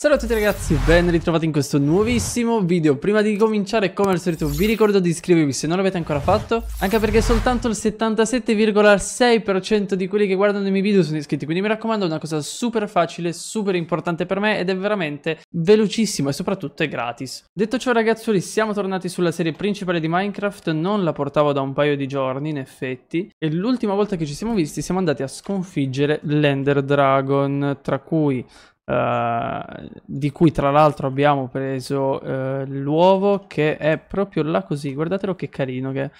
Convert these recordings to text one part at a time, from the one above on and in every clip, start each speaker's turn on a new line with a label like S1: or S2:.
S1: Salve a tutti ragazzi, ben ritrovati in questo nuovissimo video Prima di cominciare come al solito vi ricordo di iscrivervi se non l'avete ancora fatto Anche perché soltanto il 77,6% di quelli che guardano i miei video sono iscritti Quindi mi raccomando è una cosa super facile, super importante per me Ed è veramente velocissimo e soprattutto è gratis Detto ciò ragazzuoli siamo tornati sulla serie principale di Minecraft Non la portavo da un paio di giorni in effetti E l'ultima volta che ci siamo visti siamo andati a sconfiggere l'Ender Dragon Tra cui Uh, di cui tra l'altro abbiamo preso uh, l'uovo che è proprio là così, guardatelo che carino che è.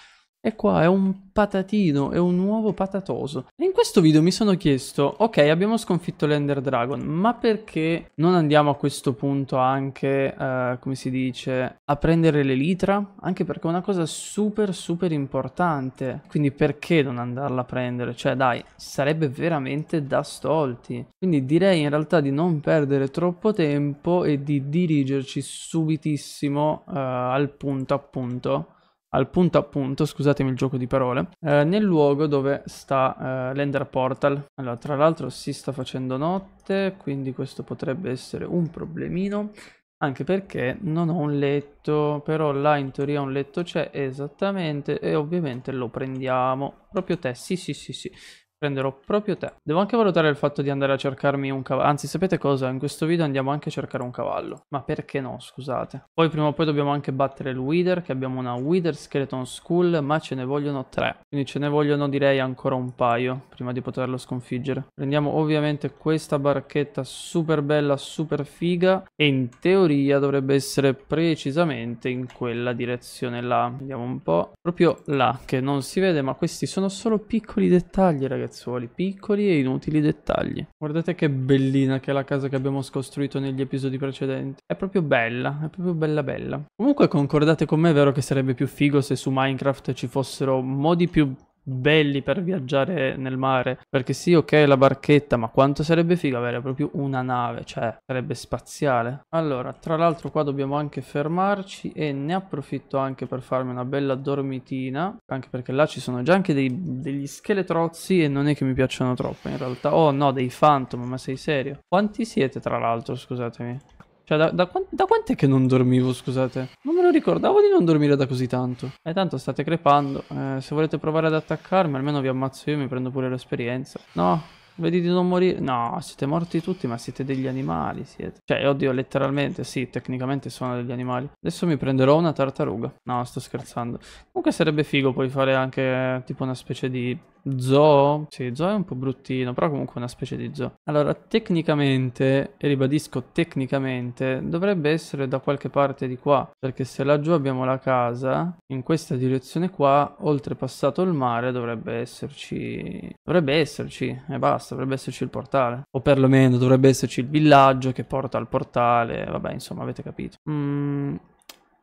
S1: E qua è un patatino, è un uovo patatoso. E in questo video mi sono chiesto, ok abbiamo sconfitto l'Ender Dragon, ma perché non andiamo a questo punto anche, uh, come si dice, a prendere l'elitra? Anche perché è una cosa super super importante, quindi perché non andarla a prendere? Cioè dai, sarebbe veramente da stolti. Quindi direi in realtà di non perdere troppo tempo e di dirigerci subitissimo uh, al punto appunto al punto a punto, scusatemi il gioco di parole, eh, nel luogo dove sta eh, l'Ender Portal. Allora, tra l'altro si sta facendo notte, quindi questo potrebbe essere un problemino, anche perché non ho un letto, però là in teoria un letto c'è esattamente e ovviamente lo prendiamo. Proprio te, sì sì sì sì. Prenderò proprio te. Devo anche valutare il fatto di andare a cercarmi un cavallo. Anzi, sapete cosa? In questo video andiamo anche a cercare un cavallo. Ma perché no, scusate. Poi prima o poi dobbiamo anche battere il Wither, che abbiamo una Wither Skeleton School, ma ce ne vogliono tre. Quindi ce ne vogliono direi ancora un paio, prima di poterlo sconfiggere. Prendiamo ovviamente questa barchetta super bella, super figa, e in teoria dovrebbe essere precisamente in quella direzione là. Andiamo un po'. Proprio là, che non si vede, ma questi sono solo piccoli dettagli, ragazzi spezzoli, piccoli e inutili dettagli. Guardate che bellina che è la casa che abbiamo scostruito negli episodi precedenti. È proprio bella, è proprio bella bella. Comunque concordate con me, è vero che sarebbe più figo se su Minecraft ci fossero modi più belli per viaggiare nel mare. Perché sì, ok, la barchetta, ma quanto sarebbe figo avere proprio una nave, cioè sarebbe spaziale. Allora, tra l'altro qua dobbiamo anche fermarci e ne approfitto anche per farmi una bella dormitina, anche perché là ci sono già anche dei, degli scheletrozzi e non è che mi piacciono troppo in realtà. Oh no, dei phantom, ma sei serio? Quanti siete tra l'altro, scusatemi? Cioè, da, da, da quant'è che non dormivo, scusate? Non me lo ricordavo di non dormire da così tanto. E eh, tanto state crepando. Eh, se volete provare ad attaccarmi, almeno vi ammazzo io e mi prendo pure l'esperienza. No, Vedi di non morire. No, siete morti tutti, ma siete degli animali. Siete. Cioè, oddio, letteralmente, sì, tecnicamente sono degli animali. Adesso mi prenderò una tartaruga. No, sto scherzando. Comunque sarebbe figo puoi fare anche tipo una specie di zoo. Sì, zoo è un po' bruttino, però comunque una specie di zoo. Allora, tecnicamente, e ribadisco tecnicamente, dovrebbe essere da qualche parte di qua. Perché se laggiù abbiamo la casa, in questa direzione qua, oltrepassato il mare, dovrebbe esserci... Dovrebbe esserci, e basta basta, dovrebbe esserci il portale. O perlomeno dovrebbe esserci il villaggio che porta al portale, vabbè, insomma, avete capito. Mm,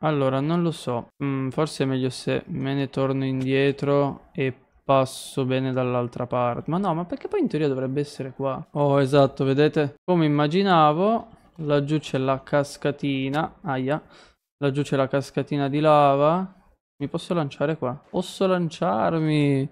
S1: allora, non lo so. Mm, forse è meglio se me ne torno indietro e passo bene dall'altra parte. Ma no, ma perché poi in teoria dovrebbe essere qua? Oh, esatto, vedete? Come immaginavo, laggiù c'è la cascatina. Aia. Laggiù c'è la cascatina di lava. Mi posso lanciare qua? Posso lanciarmi!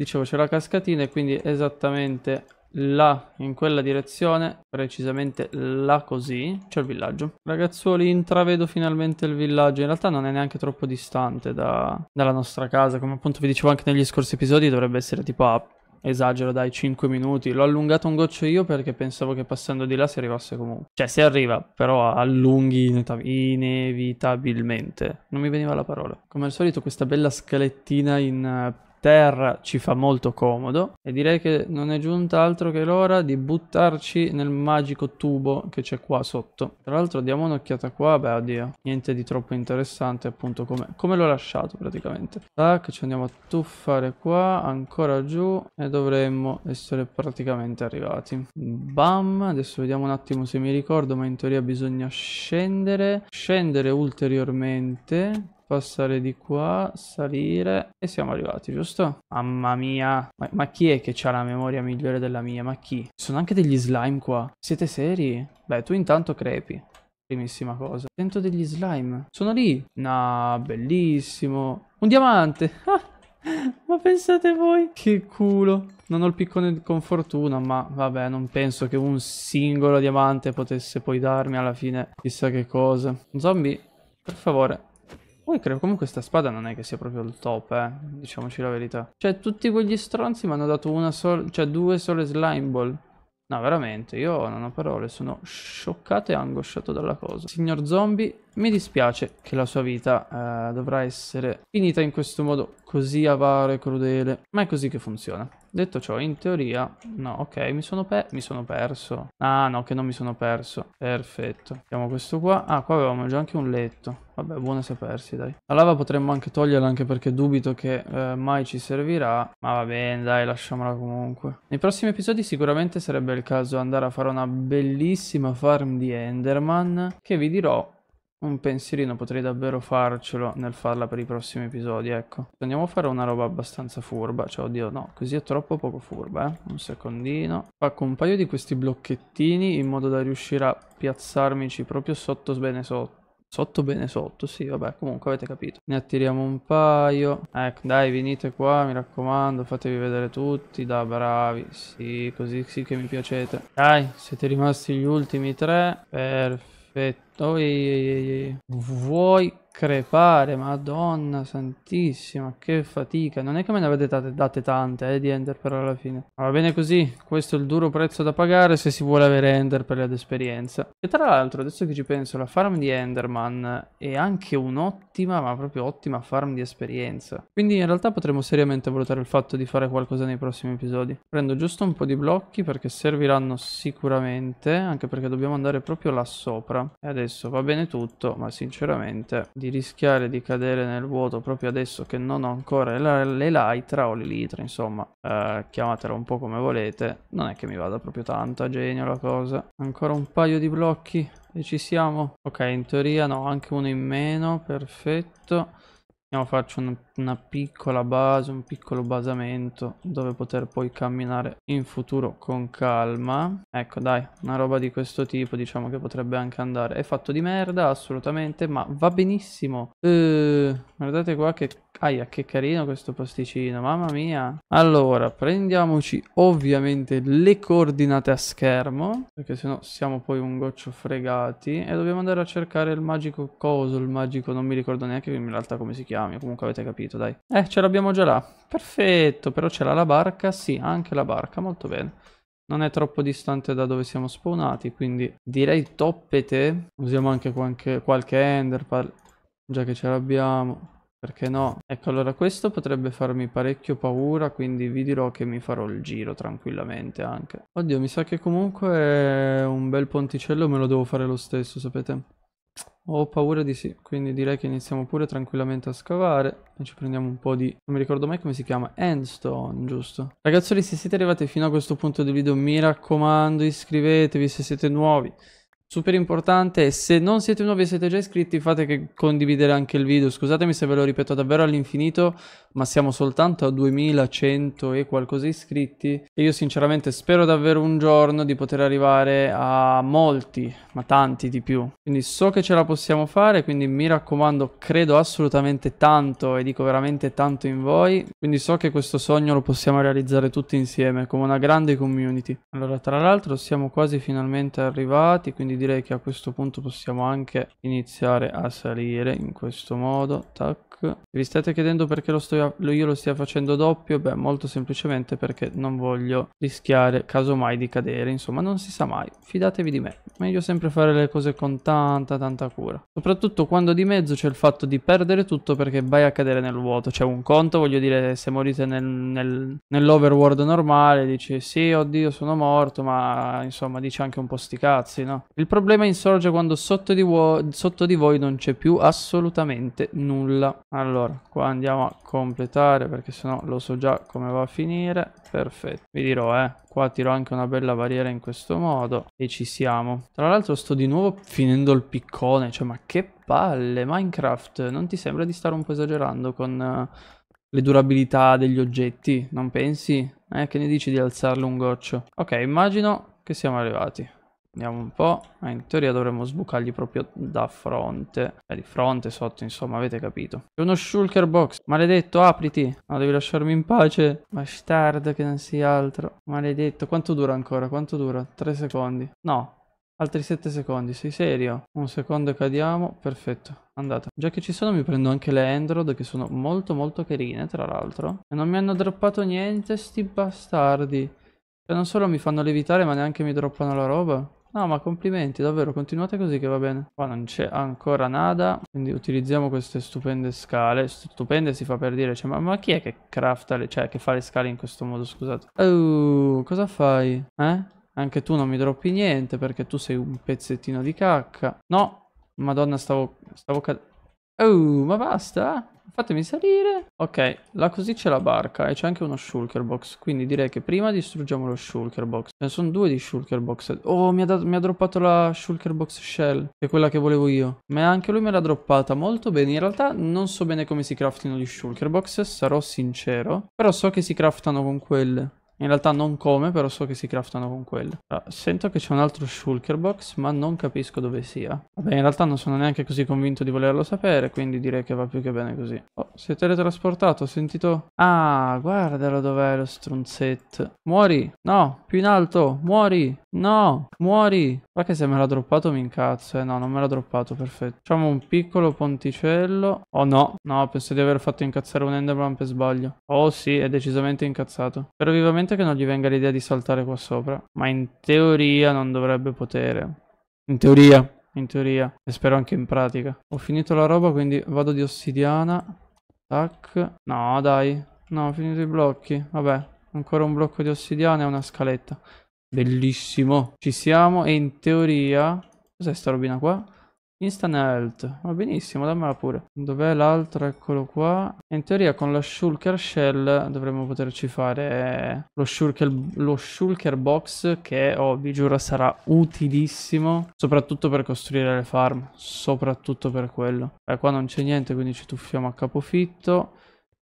S1: Dicevo c'è la cascatina e quindi esattamente là in quella direzione, precisamente là così, c'è il villaggio. Ragazzuoli, intravedo finalmente il villaggio, in realtà non è neanche troppo distante da, dalla nostra casa, come appunto vi dicevo anche negli scorsi episodi dovrebbe essere tipo a, esagero dai 5 minuti, l'ho allungato un goccio io perché pensavo che passando di là si arrivasse comunque. Cioè si arriva, però allunghi inevitabilmente, non mi veniva la parola. Come al solito questa bella scalettina in terra ci fa molto comodo e direi che non è giunta altro che l'ora di buttarci nel magico tubo che c'è qua sotto. Tra l'altro diamo un'occhiata qua, beh oddio, niente di troppo interessante appunto come, come l'ho lasciato praticamente. Tac, ci andiamo a tuffare qua, ancora giù e dovremmo essere praticamente arrivati. Bam, adesso vediamo un attimo se mi ricordo ma in teoria bisogna scendere, scendere ulteriormente passare di qua, salire e siamo arrivati, giusto? Mamma mia, ma, ma chi è che ha la memoria migliore della mia? Ma chi? Ci sono anche degli slime qua, siete seri? Beh, tu intanto crepi. Primissima cosa. Sento degli slime. Sono lì. No, bellissimo. Un diamante. ma pensate voi? Che culo. Non ho il piccone con fortuna, ma vabbè, non penso che un singolo diamante potesse poi darmi alla fine chissà che cosa. Zombie, per favore, poi credo comunque questa spada non è che sia proprio il top, eh. Diciamoci la verità. Cioè, tutti quegli stronzi mi hanno dato una sola... Cioè, due sole slime ball. No, veramente, io non ho parole, sono scioccato e angosciato dalla cosa. Signor Zombie, mi dispiace che la sua vita eh, dovrà essere finita in questo modo così avaro e crudele, ma è così che funziona. Detto ciò, in teoria... No, ok, mi sono, mi sono, perso. Ah, no, che non mi sono perso. Perfetto. Mettiamo questo qua. Ah, qua avevamo già anche un letto. Vabbè, buono sapersi, dai. La lava potremmo anche toglierla, anche perché dubito che eh, mai ci servirà. Ma va bene, dai, lasciamola comunque. Nei prossimi episodi sicuramente sarebbe il caso andare a fare una bellissima farm di Enderman, che vi dirò un pensierino potrei davvero farcelo nel farla per i prossimi episodi, ecco. Andiamo a fare una roba abbastanza furba, cioè oddio no, così è troppo poco furba, eh. Un secondino. Faccio un paio di questi blocchettini in modo da riuscire a piazzarmici proprio sotto bene sotto. Sotto bene sotto, sì, vabbè, comunque avete capito. Ne attiriamo un paio. Ecco, dai, venite qua, mi raccomando, fatevi vedere tutti. Da bravi, sì, così sì che mi piacete. Dai, siete rimasti gli ultimi tre. Perfetto. Então, oi, oi, oi, oi. Voi crepare, madonna santissima, che fatica. Non è che me ne avete date, date tante, eh, di Ender però alla fine. Ma va bene così, questo è il duro prezzo da pagare se si vuole avere Ender per l'esperienza. E tra l'altro, adesso che ci penso, la farm di Enderman è anche un'ottima, ma proprio ottima farm di esperienza. Quindi in realtà potremmo seriamente valutare il fatto di fare qualcosa nei prossimi episodi. Prendo giusto un po' di blocchi perché serviranno sicuramente, anche perché dobbiamo andare proprio là sopra. E adesso va bene tutto, ma sinceramente di rischiare di cadere nel vuoto proprio adesso che non ho ancora l'elitra o l'elitra, insomma, eh, chiamatela un po' come volete. Non è che mi vada proprio tanto a genio la cosa. Ancora un paio di blocchi e ci siamo. Ok, in teoria no, anche uno in meno, perfetto. Io faccio una, una, piccola base, un piccolo basamento dove poter poi camminare in futuro con calma. Ecco dai, una roba di questo tipo diciamo che potrebbe anche andare. È fatto di merda assolutamente ma va benissimo. Uh, guardate qua che Aia, che carino questo posticino, mamma mia. Allora, prendiamoci ovviamente le coordinate a schermo, perché sennò siamo poi un goccio fregati. E dobbiamo andare a cercare il magico coso, il magico, non mi ricordo neanche in realtà come si chiami, comunque avete capito, dai. Eh, ce l'abbiamo già là. Perfetto, però ce l'ha la barca? Sì, anche la barca, molto bene. Non è troppo distante da dove siamo spawnati, quindi direi toppete. Usiamo anche qualche, qualche ender, già che ce l'abbiamo. Perché no? Ecco, allora questo potrebbe farmi parecchio paura, quindi vi dirò che mi farò il giro tranquillamente anche. Oddio, mi sa che comunque è un bel ponticello me lo devo fare lo stesso, sapete? Ho paura di sì, quindi direi che iniziamo pure tranquillamente a scavare e ci prendiamo un po' di... non mi ricordo mai come si chiama, endstone, giusto? Ragazzi, se siete arrivati fino a questo punto del video mi raccomando iscrivetevi se siete nuovi super importante. Se non siete nuovi e siete già iscritti, fate che condividere anche il video. Scusatemi se ve lo ripeto davvero all'infinito, ma siamo soltanto a 2100 e qualcosa iscritti. E io sinceramente spero davvero un giorno di poter arrivare a molti, ma tanti di più. Quindi so che ce la possiamo fare, quindi mi raccomando, credo assolutamente tanto e dico veramente tanto in voi. Quindi so che questo sogno lo possiamo realizzare tutti insieme, come una grande community. Allora, tra l'altro siamo quasi finalmente arrivati, quindi direi che a questo punto possiamo anche iniziare a salire in questo modo. Tac. Vi state chiedendo perché lo sto, io lo stia facendo doppio? Beh, molto semplicemente perché non voglio rischiare casomai di cadere. Insomma, non si sa mai. Fidatevi di me. Meglio sempre fare le cose con tanta, tanta cura. Soprattutto quando di mezzo c'è il fatto di perdere tutto perché vai a cadere nel vuoto. C'è cioè, un conto, voglio dire, se morite nel, nel, nell'overworld normale, dici sì, oddio, sono morto, ma insomma, dici anche un po' sti cazzi, no? Il problema insorge quando sotto di, sotto di voi non c'è più assolutamente nulla. Allora, qua andiamo a completare perché sennò lo so già come va a finire. Perfetto. Vi dirò, eh. Qua tiro anche una bella barriera in questo modo e ci siamo. Tra l'altro sto di nuovo finendo il piccone, cioè ma che palle, Minecraft, non ti sembra di stare un po' esagerando con eh, le durabilità degli oggetti, non pensi? Eh, che ne dici di alzarlo un goccio? Ok, immagino che siamo arrivati. Andiamo un po'. Eh, in teoria dovremmo sbucargli proprio da fronte. Eh, di fronte, sotto, insomma, avete capito. C'è uno shulker box. Maledetto, apriti. No, devi lasciarmi in pace. Bastard, che non sia altro. Maledetto. Quanto dura ancora? Quanto dura? Tre secondi. No. Altri sette secondi, sei serio? Un secondo e cadiamo, perfetto, andata. Già che ci sono mi prendo anche le Android che sono molto molto carine tra l'altro. E non mi hanno droppato niente sti bastardi. Cioè non solo mi fanno levitare ma neanche mi droppano la roba. No, ma complimenti, davvero, continuate così che va bene. Qua non c'è ancora nada, quindi utilizziamo queste stupende scale. Stupende si fa per dire, cioè, ma, ma, chi è che crafta, le, cioè, che fa le scale in questo modo, scusate? Oh, cosa fai? Eh? Anche tu non mi droppi niente perché tu sei un pezzettino di cacca. No, madonna, stavo, stavo cadendo. Oh, ma basta! Fatemi salire. Ok, là così c'è la barca e c'è anche uno shulker box. Quindi direi che prima distruggiamo lo shulker box. Ce ne sono due di shulker box. Oh, mi ha, mi ha droppato la shulker box shell, che è quella che volevo io. Ma anche lui me l'ha droppata molto bene. In realtà non so bene come si craftino gli shulker box, sarò sincero. Però so che si craftano con quelle. In realtà non come, però so che si craftano con quelle. Allora, ah, sento che c'è un altro shulker box, ma non capisco dove sia. Vabbè, in realtà non sono neanche così convinto di volerlo sapere, quindi direi che va più che bene così. Oh, si è teletrasportato, ho sentito... Ah, guardalo dov'è lo strunzetto. Muori! No, più in alto! Muori! No, muori! Ma che se me l'ha droppato mi incazzo. Eh no, non me l'ha droppato, perfetto. Facciamo un piccolo ponticello. Oh no, no, penso di aver fatto incazzare un enderman per sbaglio. Oh sì, è decisamente incazzato. Però vivamente Importante che non gli venga l'idea di saltare qua sopra. Ma in teoria non dovrebbe potere. In teoria. In teoria. E spero anche in pratica. Ho finito la roba, quindi vado di ossidiana. Tac. No, dai. No, ho finito i blocchi. Vabbè. Ancora un blocco di ossidiana e una scaletta. Bellissimo. Ci siamo. E in teoria... Cos'è sta robina qua? Instant Health. Va benissimo, dammela pure. Dov'è l'altro? Eccolo qua. In teoria con la Shulker Shell dovremmo poterci fare eh, lo Shulker, lo shulker Box che, oh, vi giuro, sarà utilissimo. Soprattutto per costruire le farm. Soprattutto per quello. Eh, qua non c'è niente, quindi ci tuffiamo a capofitto.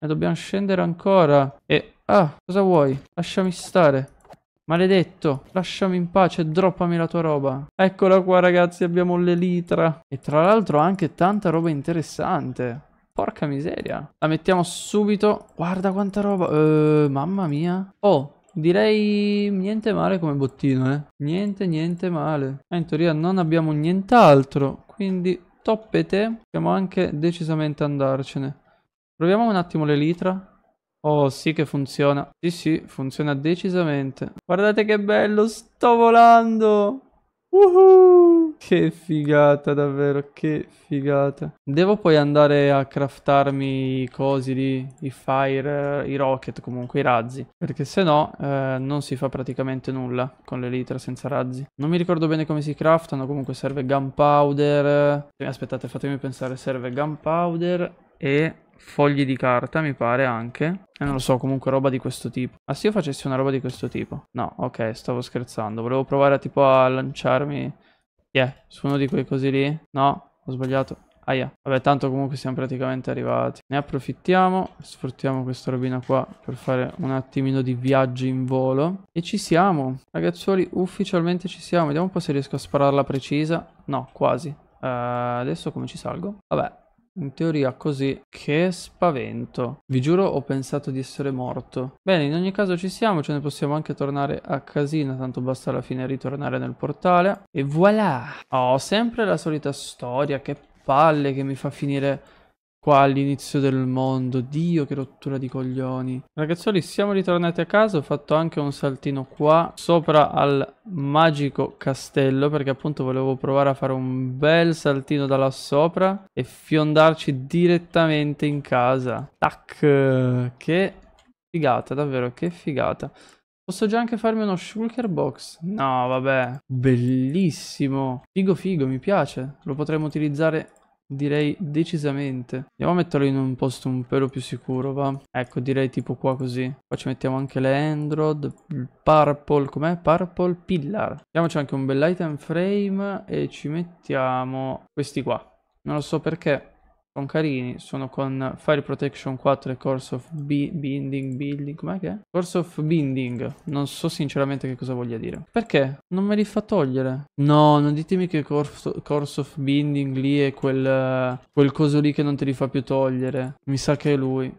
S1: E dobbiamo scendere ancora. E... Ah, cosa vuoi? Lasciami stare. Maledetto, lasciami in pace, droppami la tua roba. Eccola qua ragazzi, abbiamo l'elitra. E tra l'altro anche tanta roba interessante. Porca miseria. La mettiamo subito. Guarda quanta roba. Uh, mamma mia. Oh, Direi niente male come bottino, eh. Niente, niente male. Eh, in teoria non abbiamo nient'altro, quindi toppete. Possiamo anche decisamente andarcene. Proviamo un attimo l'elitra. Oh sì che funziona. Sì sì, funziona decisamente. Guardate che bello, sto volando! Uhuh! Che figata davvero, che figata. Devo poi andare a craftarmi i cosi lì, i fire, eh, i rocket comunque, i razzi. Perché se no eh, non si fa praticamente nulla con le litra senza razzi. Non mi ricordo bene come si craftano, comunque serve gunpowder. Aspettate, fatemi pensare, serve gunpowder e fogli di carta, mi pare anche. E eh, non lo so, comunque roba di questo tipo. Ah, se io facessi una roba di questo tipo? No, ok, stavo scherzando. Volevo provare a, tipo a lanciarmi... Yeah, su uno di quei cosi lì. No, ho sbagliato. Ah, yeah. Vabbè, tanto comunque siamo praticamente arrivati. Ne approfittiamo, sfruttiamo questa robina qua per fare un attimino di viaggio in volo. E ci siamo, ragazzuoli, ufficialmente ci siamo. Vediamo un po' se riesco a spararla precisa. No, quasi. Uh, adesso come ci salgo? Vabbè, in teoria così. Che spavento. Vi giuro ho pensato di essere morto. Bene, in ogni caso ci siamo, ce ne possiamo anche tornare a casina, tanto basta alla fine ritornare nel portale. E voilà! Oh, sempre la solita storia, che palle che mi fa finire qua all'inizio del mondo. Dio, che rottura di coglioni. Ragazzoli, siamo ritornati a casa. Ho fatto anche un saltino qua, sopra al magico castello, perché appunto volevo provare a fare un bel saltino da là sopra e fiondarci direttamente in casa. Tac, che figata, davvero, che figata. Posso già anche farmi uno shulker box? No, vabbè. Bellissimo. Figo figo, mi piace. Lo potremmo utilizzare Direi decisamente. Andiamo a metterlo in un posto un pelo più sicuro, va. Ecco, direi tipo qua così. Qua ci mettiamo anche le Android, Purple, com'è? Purple Pillar. Diamoci anche un bel item frame e ci mettiamo questi qua. Non lo so perché, con carini sono con Fire Protection 4 e Course of Binding Building, com'è che è? Course of Binding, non so sinceramente che cosa voglia dire. Perché? Non me li fa togliere. No, non ditemi che Course, course of Binding lì è quel, quel coso lì che non te li fa più togliere. Mi sa che è lui.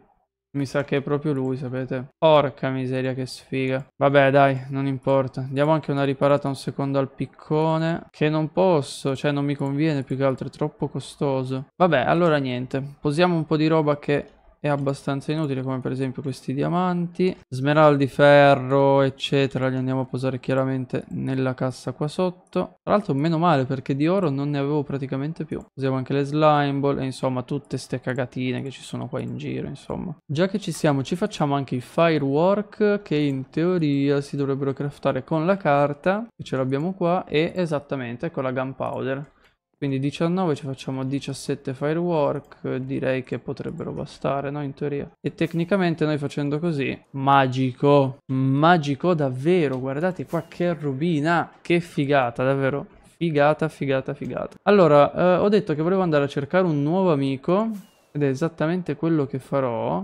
S1: Mi sa che è proprio lui, sapete? Porca miseria, che sfiga. Vabbè, dai, non importa. Diamo anche una riparata un secondo al piccone. Che non posso, cioè non mi conviene più che altro, è troppo costoso. Vabbè, allora niente. Posiamo un po' di roba che è abbastanza inutile come per esempio questi diamanti smeraldi, ferro eccetera li andiamo a posare chiaramente nella cassa qua sotto tra l'altro meno male perché di oro non ne avevo praticamente più usiamo anche le slime ball e insomma tutte ste cagatine che ci sono qua in giro insomma già che ci siamo ci facciamo anche i firework che in teoria si dovrebbero craftare con la carta che ce l'abbiamo qua e esattamente con ecco la gunpowder quindi 19 ci facciamo 17 firework, direi che potrebbero bastare, no? In teoria. E tecnicamente noi facendo così, magico, magico davvero, guardate qua che rubina, che figata davvero. Figata, figata, figata. Allora, eh, ho detto che volevo andare a cercare un nuovo amico, ed è esattamente quello che farò.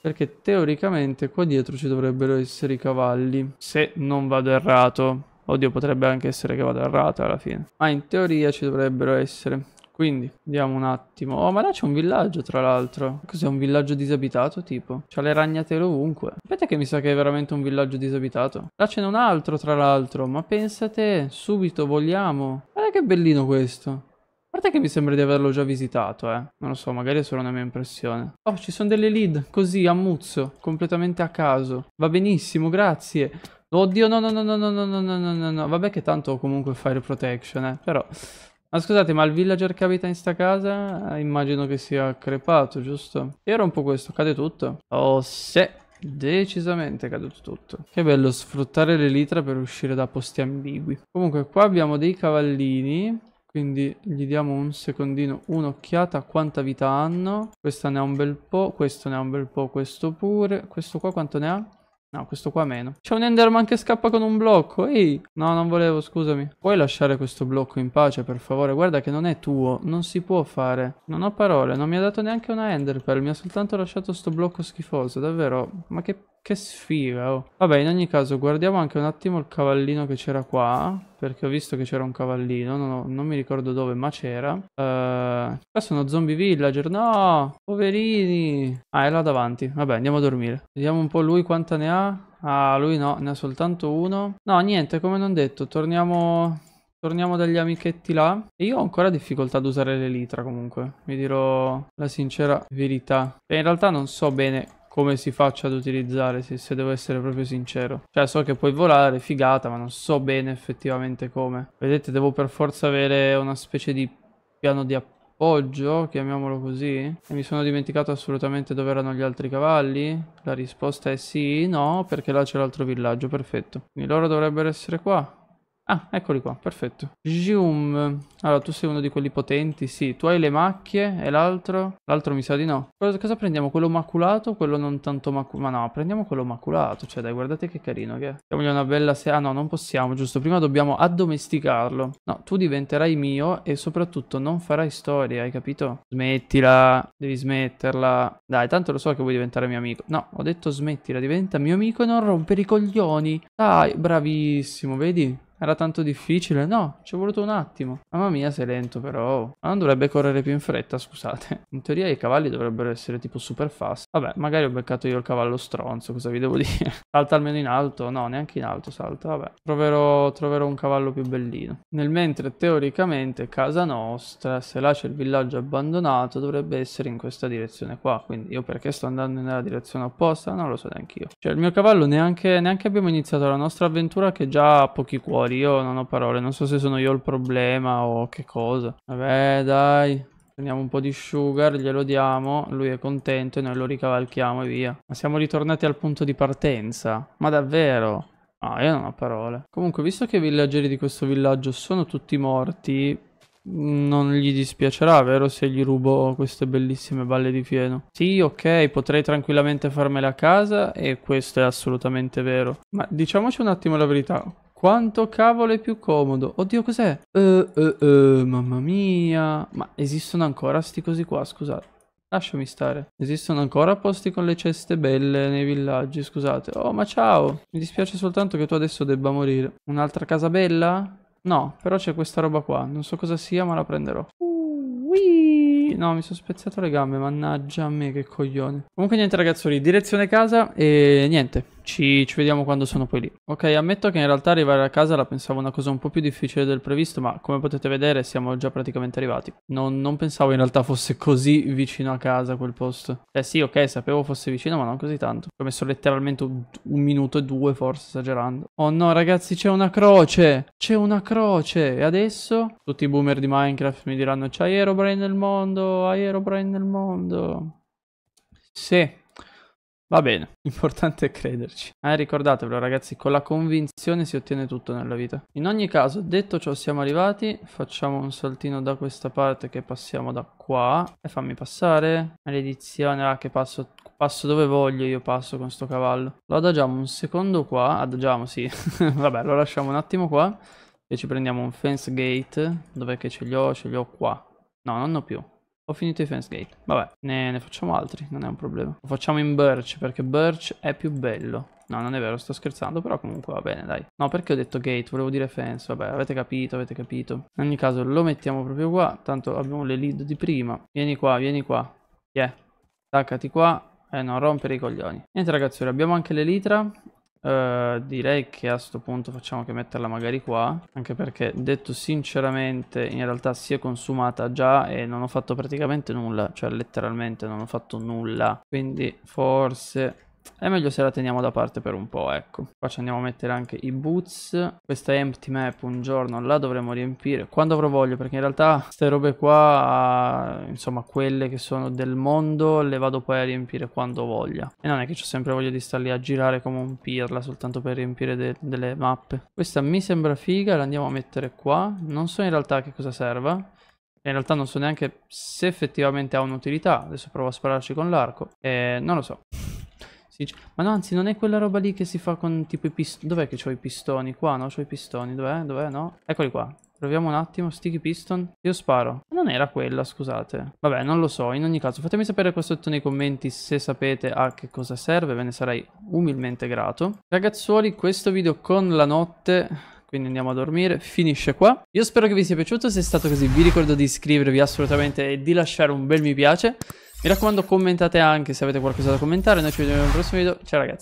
S1: Perché teoricamente qua dietro ci dovrebbero essere i cavalli, se non vado errato. Oddio, potrebbe anche essere che vada errata alla fine. Ma ah, in teoria ci dovrebbero essere. Quindi, andiamo un attimo. Oh, ma là c'è un villaggio, tra l'altro. Cos'è, un villaggio disabitato, tipo? C'ha le ragnatele ovunque. Sapete che mi sa che è veramente un villaggio disabitato. Là c'è un altro, tra l'altro. Ma pensate, subito, vogliamo. Guarda che bellino questo. A parte che mi sembra di averlo già visitato, eh. Non lo so, magari è solo una mia impressione. Oh, ci sono delle lead, così, a muzzo, completamente a caso. Va benissimo, grazie. Oddio, no, no, no, no, no, no, no, no, no, no. Vabbè che tanto ho comunque fire protection, eh. Però... Ma scusate, ma il villager che abita in sta casa eh, immagino che sia crepato, giusto? Era un po' questo, cade tutto. Oh, se... Decisamente caduto tutto. Che bello sfruttare le litra per uscire da posti ambigui. Comunque qua abbiamo dei cavallini. Quindi gli diamo un secondino, un'occhiata quanta vita hanno. Questa ne ha un bel po', questo ne ha un bel po', questo pure. Questo qua quanto ne ha? No, questo qua meno. C'è un Enderman che scappa con un blocco. Ehi. No, non volevo, scusami. Puoi lasciare questo blocco in pace, per favore? Guarda che non è tuo. Non si può fare. Non ho parole. Non mi ha dato neanche una enderpearl. Mi ha soltanto lasciato sto blocco schifoso. Davvero. Ma che che sfiga, oh. Vabbè, in ogni caso, guardiamo anche un attimo il cavallino che c'era qua. Perché ho visto che c'era un cavallino. Non, ho, non, mi ricordo dove, ma c'era. Uh, qua sono zombie villager. No, poverini. Ah, è là davanti. Vabbè, andiamo a dormire. Vediamo un po' lui quanta ne ha. Ah, lui no, ne ha soltanto uno. No, niente, come non detto, torniamo... Torniamo dagli amichetti là. E io ho ancora difficoltà ad usare l'elitra comunque. Vi dirò la sincera verità. E cioè, in realtà non so bene come si faccia ad utilizzare, se, se, devo essere proprio sincero. Cioè, so che puoi volare, figata, ma non so bene effettivamente come. Vedete, devo per forza avere una specie di piano di appoggio appoggio, chiamiamolo così. E mi sono dimenticato assolutamente dove erano gli altri cavalli. La risposta è sì, no, perché là c'è l'altro villaggio, perfetto. Quindi loro dovrebbero essere qua. Ah, eccoli qua, perfetto. Jum. Allora, tu sei uno di quelli potenti, sì. Tu hai le macchie e l'altro? L'altro mi sa di no. Cosa, cosa prendiamo? Quello maculato o quello non tanto maculato? Ma no, prendiamo quello maculato. Cioè, dai, guardate che carino che è. Diamogli una bella se... Ah, no, non possiamo, giusto. Prima dobbiamo addomesticarlo. No, tu diventerai mio e soprattutto non farai storia, hai capito? Smettila, devi smetterla. Dai, tanto lo so che vuoi diventare mio amico. No, ho detto smettila, diventa mio amico e non rompere i coglioni. Dai, bravissimo, vedi? Era tanto difficile? No, ci è voluto un attimo. Mamma mia, sei lento però. Ma non dovrebbe correre più in fretta, scusate. In teoria i cavalli dovrebbero essere tipo super fast. Vabbè, magari ho beccato io il cavallo stronzo, cosa vi devo dire? Salta almeno in alto? No, neanche in alto salta, vabbè. Troverò, troverò un cavallo più bellino. Nel mentre, teoricamente, casa nostra, se là c'è il villaggio abbandonato, dovrebbe essere in questa direzione qua. Quindi io perché sto andando nella direzione opposta? Non lo so neanche io. Cioè, il mio cavallo neanche, neanche abbiamo iniziato la nostra avventura che già ha pochi cuori fuori, io non ho parole, non so se sono io il problema o che cosa. Vabbè, dai. Prendiamo un po' di sugar, glielo diamo, lui è contento e noi lo ricavalchiamo e via. Ma siamo ritornati al punto di partenza? Ma davvero? Ah, io non ho parole. Comunque, visto che i villaggeri di questo villaggio sono tutti morti, non gli dispiacerà, vero, se gli rubo queste bellissime balle di fieno? Sì, ok, potrei tranquillamente farmela a casa e questo è assolutamente vero. Ma diciamoci un attimo la verità. Quanto cavolo è più comodo. Oddio, cos'è? Uh, uh, uh, mamma mia. Ma esistono ancora sti cosi qua, scusate. Lasciami stare. Esistono ancora posti con le ceste belle nei villaggi, scusate. Oh, ma ciao. Mi dispiace soltanto che tu adesso debba morire. Un'altra casa bella? No, però c'è questa roba qua. Non so cosa sia, ma la prenderò. No, mi sono spezzato le gambe, mannaggia a me, che coglione. Comunque niente ragazzi, direzione casa e niente. Ci, ci, vediamo quando sono poi lì. Ok, ammetto che in realtà arrivare a casa la pensavo una cosa un po' più difficile del previsto, ma come potete vedere siamo già praticamente arrivati. Non, non pensavo in realtà fosse così vicino a casa quel posto. Eh sì, ok, sapevo fosse vicino, ma non così tanto. Ho messo letteralmente un, un minuto e due, forse, esagerando. Oh no, ragazzi, c'è una croce! C'è una croce! E adesso? Tutti i boomer di Minecraft mi diranno c'è Aerobrain nel mondo, Aerobrain nel mondo. Sì, Va bene, l'importante è crederci. Eh, ricordatevelo ragazzi, con la convinzione si ottiene tutto nella vita. In ogni caso, detto ciò siamo arrivati, facciamo un saltino da questa parte che passiamo da qua. E fammi passare. Maledizione, ah che passo, passo dove voglio io passo con sto cavallo. Lo adagiamo un secondo qua, adagiamo sì, vabbè lo lasciamo un attimo qua. E ci prendiamo un fence gate, dov'è che ce li ho? Ce li ho qua. No, non ho più. Ho finito i fence gate. Vabbè, ne, ne, facciamo altri, non è un problema. Lo facciamo in birch, perché birch è più bello. No, non è vero, sto scherzando, però comunque va bene, dai. No, perché ho detto gate? Volevo dire fence, vabbè, avete capito, avete capito. In ogni caso lo mettiamo proprio qua, tanto abbiamo le lead di prima. Vieni qua, vieni qua. Yeah. Attaccati qua. Eh non rompere i coglioni. Niente ragazzi, abbiamo anche le litra. Uh, direi che a questo punto facciamo che metterla magari qua Anche perché detto sinceramente in realtà si è consumata già e non ho fatto praticamente nulla Cioè letteralmente non ho fatto nulla Quindi forse è meglio se la teniamo da parte per un po', ecco. Qua ci andiamo a mettere anche i boots. Questa empty map un giorno la dovremo riempire. Quando avrò voglia, perché in realtà queste robe qua, ah, insomma, quelle che sono del mondo, le vado poi a riempire quando voglia. E non è che ho sempre voglia di star lì a girare come un pirla soltanto per riempire de delle mappe. Questa mi sembra figa, la andiamo a mettere qua. Non so in realtà che cosa serva. In realtà non so neanche se effettivamente ha un'utilità. Adesso provo a spararci con l'arco. E non lo so. Ma no, anzi, non è quella roba lì che si fa con tipo i pistoni. Dov'è che ho i pistoni? Qua, no? C'ho i pistoni. Dov'è? Dov'è? No? Eccoli qua. Proviamo un attimo, sticky piston. Io sparo. Non era quella, scusate. Vabbè, non lo so. In ogni caso, fatemi sapere qua sotto nei commenti se sapete a che cosa serve. Ve ne sarei umilmente grato. Ragazzuoli, questo video con la notte quindi andiamo a dormire, finisce qua. Io spero che vi sia piaciuto, se è stato così vi ricordo di iscrivervi assolutamente e di lasciare un bel mi piace. Mi raccomando commentate anche se avete qualcosa da commentare, noi ci vediamo nel prossimo video, ciao ragazzi.